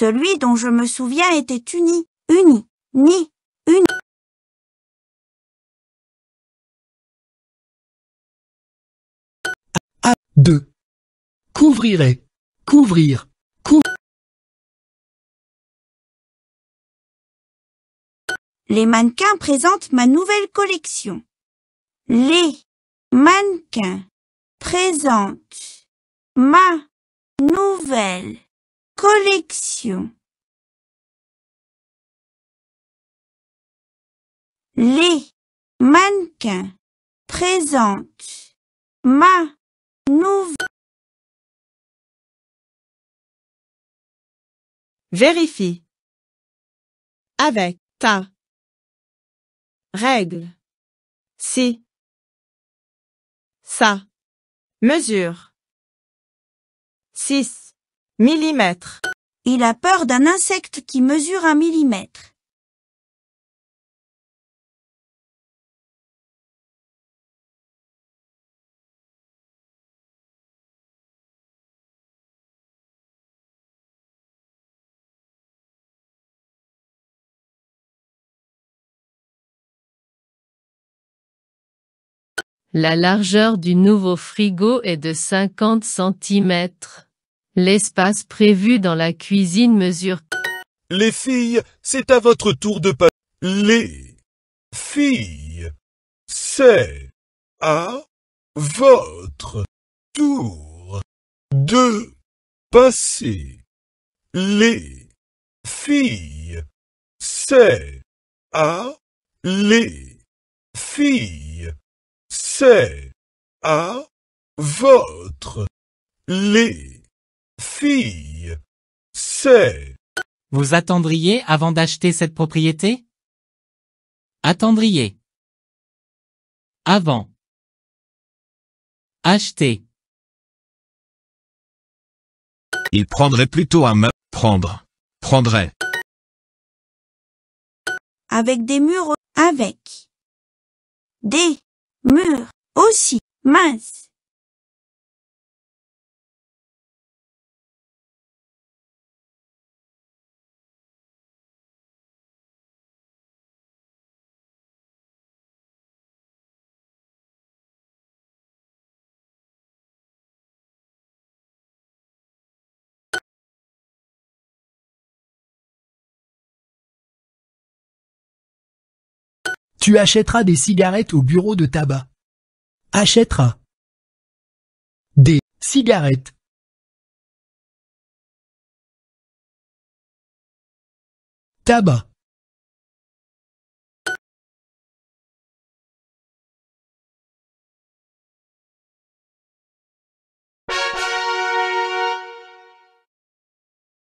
Celui dont je me souviens était uni, uni, ni, uni. A, 2. Couvrirait, couvrir, cou Les mannequins présentent ma nouvelle collection. Les mannequins présentent ma nouvelle Collection. Les mannequins présentent ma nouvelle. Vérifie. Avec ta règle. Si. Ça. Mesure. 6. Millimètre. Il a peur d'un insecte qui mesure un millimètre. La largeur du nouveau frigo est de 50 cm. L'espace prévu dans la cuisine mesure... Les filles, c'est à votre tour de passer. Les filles, c'est à votre tour de passer. Les filles, c'est à les filles, c'est à votre les Fille. C'est. Vous attendriez avant d'acheter cette propriété Attendriez. Avant. Acheter. Il prendrait plutôt un me Prendre. Prendrait. Avec des murs. Avec. Des murs. Aussi. Mince. Tu achèteras des cigarettes au bureau de tabac. Achètera. Des cigarettes. Tabac.